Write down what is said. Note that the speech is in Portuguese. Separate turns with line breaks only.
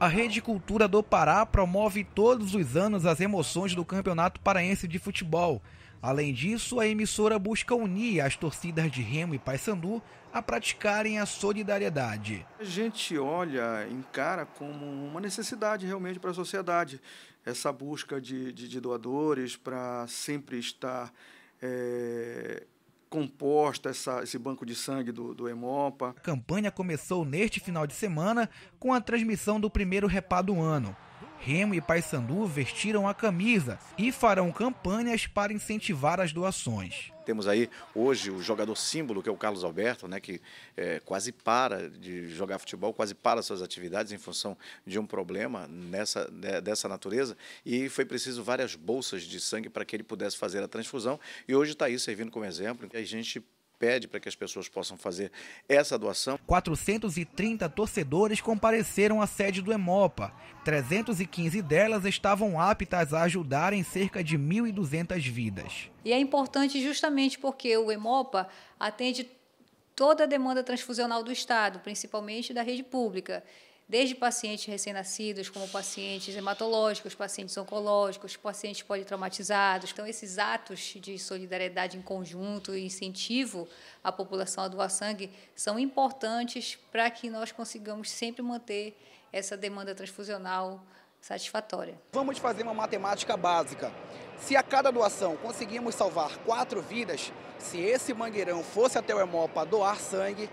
A Rede Cultura do Pará promove todos os anos as emoções do Campeonato Paraense de Futebol. Além disso, a emissora busca unir as torcidas de Remo e Paysandu a praticarem a solidariedade.
A gente olha, encara como uma necessidade realmente para a sociedade essa busca de, de, de doadores para sempre estar. É composta essa, esse banco de sangue do, do Hemopa.
A campanha começou neste final de semana com a transmissão do primeiro repá do ano. Remo e Paysandu vestiram a camisa e farão campanhas para incentivar as doações.
Temos aí hoje o jogador símbolo, que é o Carlos Alberto, né, que é, quase para de jogar futebol, quase para suas atividades em função de um problema nessa, né, dessa natureza. E foi preciso várias bolsas de sangue para que ele pudesse fazer a transfusão. E hoje está aí servindo como exemplo. A gente pede para que as pessoas possam fazer essa doação.
430 torcedores compareceram à sede do Emopa. 315 delas estavam aptas a ajudar em cerca de 1.200 vidas.
E é importante justamente porque o Emopa atende toda a demanda transfusional do Estado, principalmente da rede pública desde pacientes recém-nascidos, como pacientes hematológicos, pacientes oncológicos, pacientes politraumatizados. Então, esses atos de solidariedade em conjunto e incentivo à população a doar sangue são importantes para que nós consigamos sempre manter essa demanda transfusional satisfatória.
Vamos fazer uma matemática básica. Se a cada doação conseguimos salvar quatro vidas, se esse mangueirão fosse até o Hemopa doar sangue,